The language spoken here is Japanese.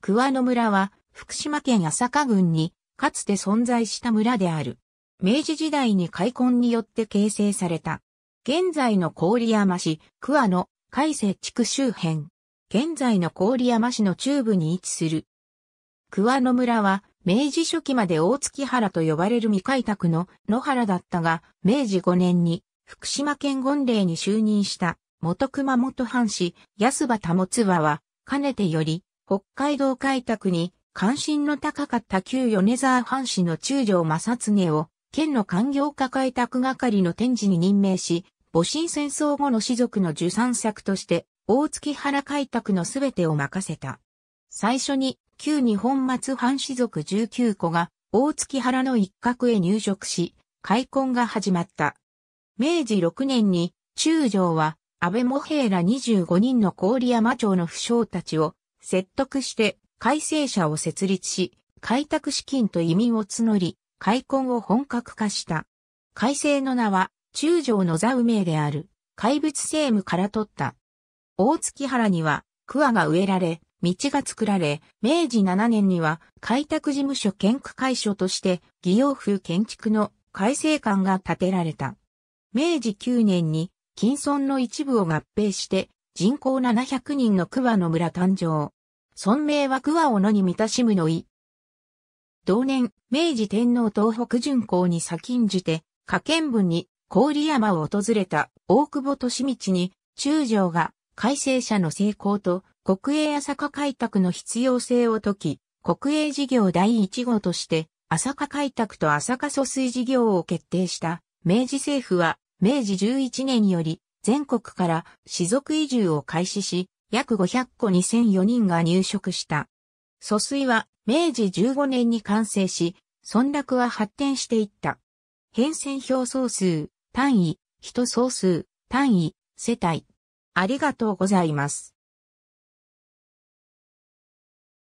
桑野村は福島県朝霞郡にかつて存在した村である。明治時代に開墾によって形成された。現在の郡山市、桑野、海西地区周辺。現在の郡山市の中部に位置する。桑野村は明治初期まで大月原と呼ばれる未開拓の野原だったが、明治5年に福島県権令に就任した元熊本藩士安畑もつはかねてより北海道開拓に関心の高かった旧米沢藩士の中条正恒を、県の官業化開拓係の展示に任命し、戊辰戦争後の士族の受産作として、大月原開拓のすべてを任せた。最初に、旧日本松藩士族19個が、大月原の一角へ入植し、開墾が始まった。明治6年に、中条は、安倍茂平ら25人の郡山町の不傷たちを、説得して改正者を設立し、開拓資金と移民を募り、開墾を本格化した。改正の名は、中条の座右名である、怪物政務から取った。大月原には、桑が植えられ、道が作られ、明治7年には、開拓事務所建区会所として、義用風建築の改正館が建てられた。明治9年に、金村の一部を合併して、人口700人の桑の村誕生。尊名は桑尾野に満たしむのい。同年、明治天皇東北巡行に先んじて、加見部に郡山を訪れた大久保利道に、中将が改正者の成功と国営朝霞開拓の必要性を解き、国営事業第1号として、朝霞開拓と朝霞疎水事業を決定した明治政府は明治11年より全国から士族移住を開始し、約500個に1004人が入植した。疎水は明治15年に完成し、村落は発展していった。変遷表総数、単位、人総数、単位、世帯。ありがとうございます。